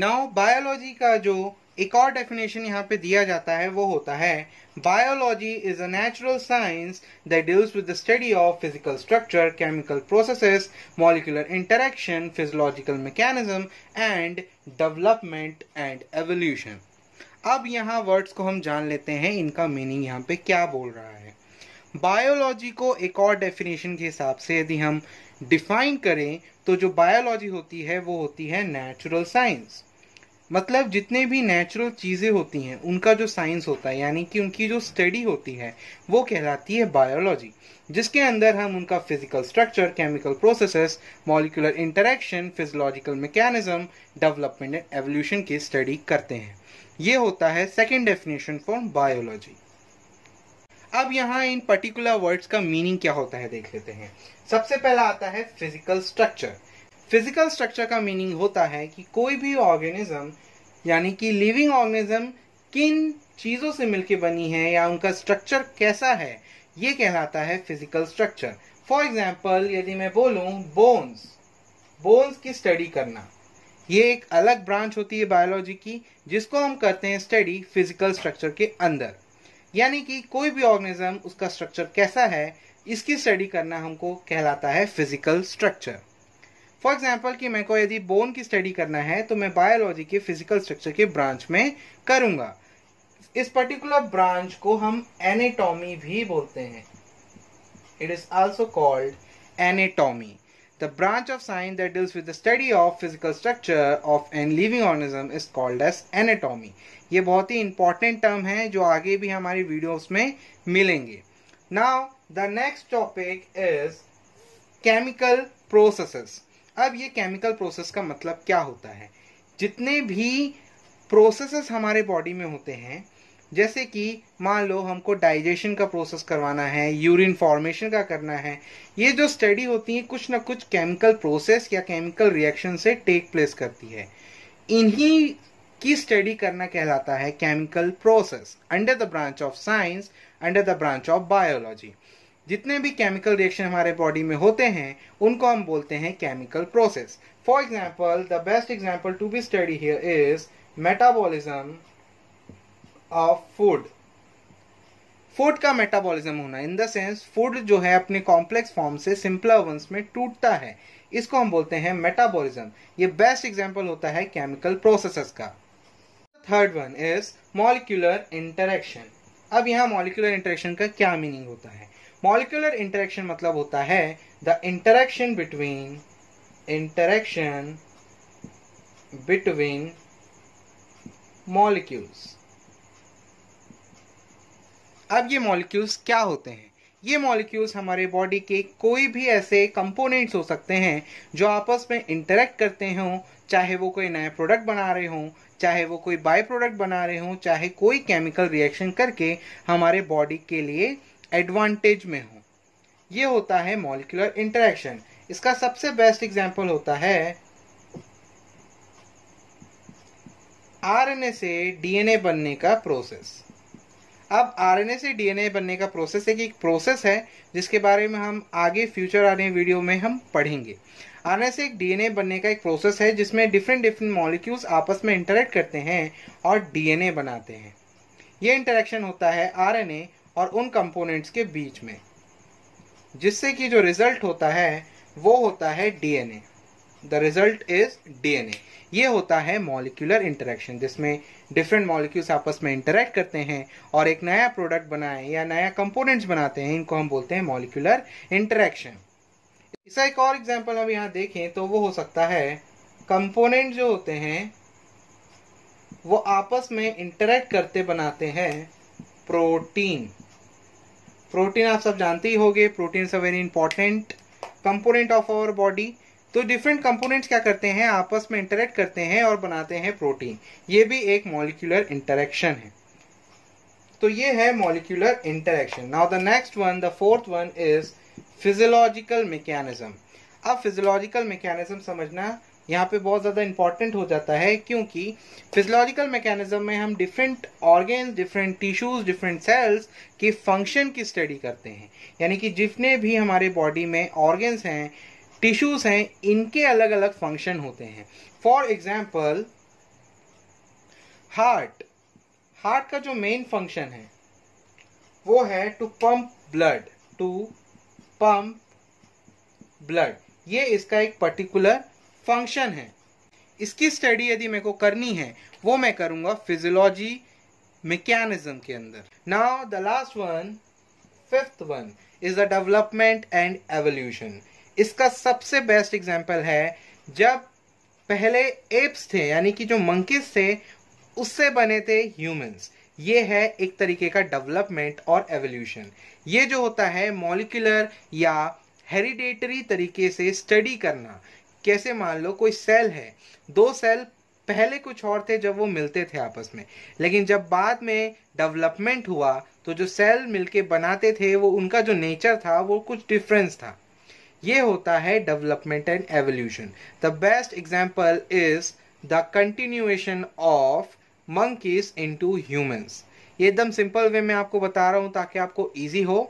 now biology का जो एक और डेफिनेशन यहाँ पे दिया जाता है वो होता है biology is a natural science that deals with the study of physical structure chemical processes molecular interaction physiological mechanism and development and evolution अब यहाँ वर्ड्स को हम जान लेते हैं इनका मीनिंग यहाँ पे क्या बोल रहा है बायोलॉजी को एक और डेफिनेशन के हिसाब से यदि हम डिफाइन करें तो जो बायोलॉजी होती है वो होती है नेचुरल साइंस मतलब जितने भी नेचुरल चीज़ें होती हैं उनका जो साइंस होता है यानी कि उनकी जो स्टडी होती है वो कहलाती है बायोलॉजी जिसके अंदर हम उनका physical structure chemical processes molecular interaction physiological mechanism development and evolution की स्टडी करते हैं ये होता है सेकेंड डेफिनेशन फॉर बायोलॉजी अब यहाँ इन पर्टिकुलर वर्ड्स का मीनिंग क्या होता है देख लेते हैं सबसे पहला आता है फिजिकल स्ट्रक्चर फिजिकल स्ट्रक्चर का मीनिंग होता है कि कोई भी ऑर्गेनिज्म यानी कि लिविंग ऑर्गेनिज्म किन चीज़ों से मिलकर बनी है या उनका स्ट्रक्चर कैसा है ये कहलाता है फिजिकल स्ट्रक्चर फॉर एग्जाम्पल यदि मैं बोलूँ बोन्स बोन्स की स्टडी करना ये एक अलग ब्रांच होती है बायोलॉजी की जिसको हम करते हैं स्टडी फिजिकल स्ट्रक्चर के अंदर यानी कि कोई भी ऑर्गेनिज्म उसका स्ट्रक्चर कैसा है इसकी स्टडी करना हमको कहलाता है फिजिकल स्ट्रक्चर फॉर एग्जाम्पल कि मेरे को यदि बोन की स्टडी करना है तो मैं बायोलॉजी के फिजिकल स्ट्रक्चर के ब्रांच में करूंगा इस पर्टिकुलर ब्रांच को हम एनेटॉमी भी बोलते हैं it is also called anatomy the branch of science that deals with the study of physical structure of an living organism is called as anatomy ये बहुत ही इंपॉर्टेंट टर्म है जो आगे भी हमारी वीडियोस में मिलेंगे now the next topic is chemical processes अब ये केमिकल प्रोसेस का मतलब क्या होता है जितने भी प्रोसेसेस हमारे बॉडी में होते हैं जैसे कि मान लो हमको डाइजेशन का प्रोसेस करवाना है यूरिन फॉर्मेशन का करना है ये जो स्टडी होती है कुछ ना कुछ केमिकल प्रोसेस या केमिकल रिएक्शन से टेक प्लेस करती है इन्हीं की स्टडी करना कहलाता है chemical process under the branch of science under the branch of biology जितने भी केमिकल रिएक्शन हमारे बॉडी में होते हैं उनको हम बोलते हैं chemical process for example the best example to be study here is metabolism of food food का मेटाबॉलिज्म होना इन द सेंस फूड जो है अपने कॉम्प्लेक्स फॉर्म से सिंपलर वंस में टूटता है इसको हम बोलते हैं मेटाबॉलिज्म ये बेस्ट एग्जाम्पल होता है केमिकल प्रोसेसेस का third one is molecular interaction अब यहाँ मॉलिक्यूलर इंटरेक्शन का क्या मीनिंग होता है मॉलिकुलर इंटरेक्शन मतलब होता है the interaction between interaction between molecules अब ये मॉलिक्यूल्स क्या होते हैं ये मॉलिक्यूल्स हमारे बॉडी के कोई भी ऐसे कंपोनेंट्स हो सकते हैं जो आपस में इंटरेक्ट करते हों चाहे वो कोई नया प्रोडक्ट बना रहे हों चाहे वो कोई बाय प्रोडक्ट बना रहे हों चाहे कोई केमिकल रिएक्शन करके हमारे बॉडी के लिए एडवांटेज में हो ये होता है मॉलिकुलर इंटरेक्शन इसका सबसे बेस्ट एग्जाम्पल होता है आरएनए से डीएनए बनने का प्रोसेस अब आरएनए से डीएनए बनने का प्रोसेस एक एक प्रोसेस है जिसके बारे में हम आगे फ्यूचर आने वीडियो में हम पढ़ेंगे आरएनए से एक डीएनए बनने का एक प्रोसेस है जिसमें डिफरेंट डिफरेंट मॉलिक्यूल्स आपस में इंटरेक्ट करते हैं और डीएनए बनाते हैं ये इंटरेक्शन होता है आरएनए और उन कंपोनेंट्स के बीच में जिससे कि जो रिजल्ट होता है वो होता है DNA the result is DNA ये होता है मॉलिक्यूलर इंटरेक्शन जिसमें डिफरेंट मॉलिक्यूल्स आपस में इंटरेक्ट करते हैं और एक नया प्रोडक्ट बनाए या नया कंपोनेंट्स बनाते हैं इनको हम बोलते हैं मॉलिक्यूलर इंटरेक्शन इसका एक और एग्जांपल हम यहाँ देखें तो वो हो सकता है कंपोनेंट जो होते हैं वो आपस में इंटरेक्ट करते बनाते हैं प्रोटीन प्रोटीन आप सब जानते ही होंगे protein is a very important component of our body तो डिफरेंट कंपोनेंट्स क्या करते हैं आपस में इंटरेक्ट करते हैं और बनाते हैं प्रोटीन ये भी एक मॉलिक्यूलर इंटरेक्शन है तो ये है molecular interaction now the next one the fourth one is physiological mechanism अब फिजियोलॉजिकल मैकेनिज्म समझना यहाँ पे बहुत ज़्यादा इंपॉर्टेंट हो जाता है क्योंकि फिजोलॉजिकल मैकेनिज्म में हम different organs different tissues different cells के फंक्शन की स्टडी करते हैं यानी कि जितने भी हमारे बॉडी में ऑर्गेन्स हैं टिश्यूज हैं इनके अलग अलग फंक्शन होते हैं फॉर एग्जाम्पल हार्ट हार्ट का जो मेन फंक्शन है वो है to pump blood to pump blood ये इसका एक पर्टिकुलर फंक्शन है इसकी स्टडी यदि मेरे को करनी है वो मैं करूंगा फिजियोलॉजी मैकेनिज्म के अंदर now the last one fifth one is the development and evolution इसका सबसे बेस्ट एग्जाम्पल है जब पहले एप्स थे यानी कि जो मंकीज थे उससे बने थे ह्यूमंस ये है एक तरीके का डेवलपमेंट और एवोल्यूशन ये जो होता है मॉलिकुलर या हेरिडेटरी तरीके से स्टडी करना कैसे मान लो कोई सेल है दो सेल पहले कुछ और थे जब वो मिलते थे आपस में लेकिन जब बाद में डेवलपमेंट हुआ तो जो सेल मिलके बनाते थे वो उनका जो नेचर था वो कुछ डिफरेंस था ये होता है development and evolution the best example is the continuation of monkeys into humans ये एकदम सिंपल वे में आपको बता रहा हूँ ताकि आपको ईजी हो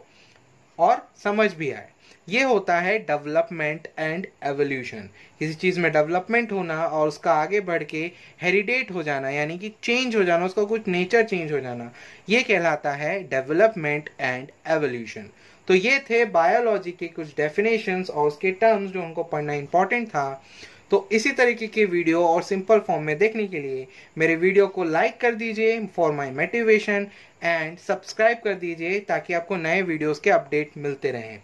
और समझ भी आए ये होता है डेवलपमेंट एंड एवोल्यूशन किसी चीज़ में डेवलपमेंट होना और उसका आगे बढ़ के हेरिडेट हो जाना यानी कि चेंज हो जाना उसका कुछ नेचर चेंज हो जाना ये कहलाता है डेवलपमेंट एंड एवोल्यूशन तो ये थे बायोलॉजी के कुछ डेफिनेशंस और उसके टर्म्स जो उनको पढ़ना इंपॉर्टेंट था तो इसी तरीके की वीडियो और सिंपल फॉर्म में देखने के लिए मेरे वीडियो को लाइक कर दीजिए for my motivation and subscribe कर दीजिए ताकि आपको नए वीडियोस के अपडेट मिलते रहें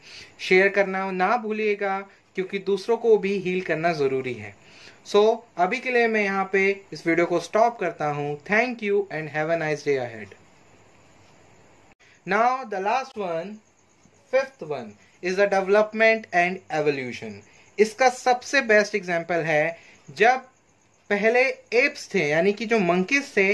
शेयर करना ना भूलिएगा क्योंकि दूसरों को भी हील करना ज़रूरी है सो so, अभी के लिए मैं यहाँ पे इस वीडियो को स्टॉप करता हूँ thank you and have nice day ahead now the last one fifth one is the development and evolution इसका सबसे बेस्ट एग्जाम्पल है जब पहले एप्स थे यानी कि जो मंकीज थे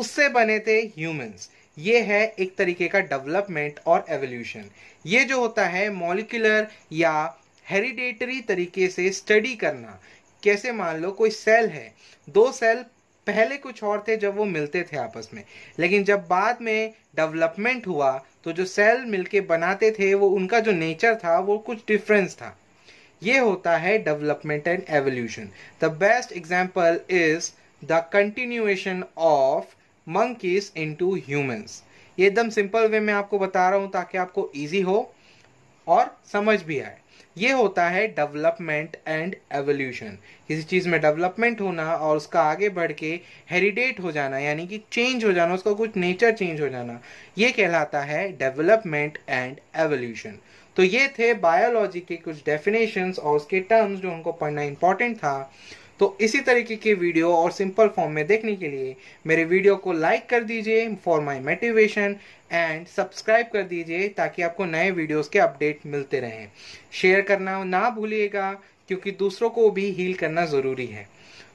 उससे बने थे ह्यूमंस ये है एक तरीके का डेवलपमेंट और एवोल्यूशन ये जो होता है मॉलिकुलर या हेरिडेटरी तरीके से स्टडी करना कैसे मान लो कोई सेल है दो सेल पहले कुछ और थे जब वो मिलते थे आपस में लेकिन जब बाद में डेवलपमेंट हुआ तो जो सेल मिलके बनाते थे वो उनका जो नेचर था वो कुछ डिफरेंस था ये होता है development and evolution the best example is the continuation of monkeys to human ये एकदम सिंपल वे में आपको बता रहा हूँ ताकि आपको ईजी हो और समझ भी आए ये होता है डेवलपमेंट एंड एवोल्यूशन किसी चीज़ में डेवलपमेंट होना और उसका आगे बढ़ के हेरिडेट हो जाना यानी कि चेंज हो जाना उसका कुछ नेचर चेंज हो जाना ये कहलाता है डेवलपमेंट एंड एवोल्यूशन तो ये थे बायोलॉजी के कुछ डेफिनेशंस और उसके टर्म्स जो हमको पढ़ना इंपॉर्टेंट था तो इसी तरीके की वीडियो और सिंपल फॉर्म में देखने के लिए मेरे वीडियो को लाइक कर दीजिए for my motivation and subscribe कर दीजिए ताकि आपको नए वीडियोस के अपडेट मिलते रहें शेयर करना ना भूलिएगा क्योंकि दूसरों को भी हील करना ज़रूरी है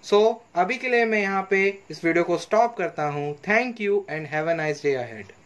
सो so, अभी के लिए मैं यहाँ पे इस वीडियो को स्टॉप करता हूँ thank you and have a nice day ahead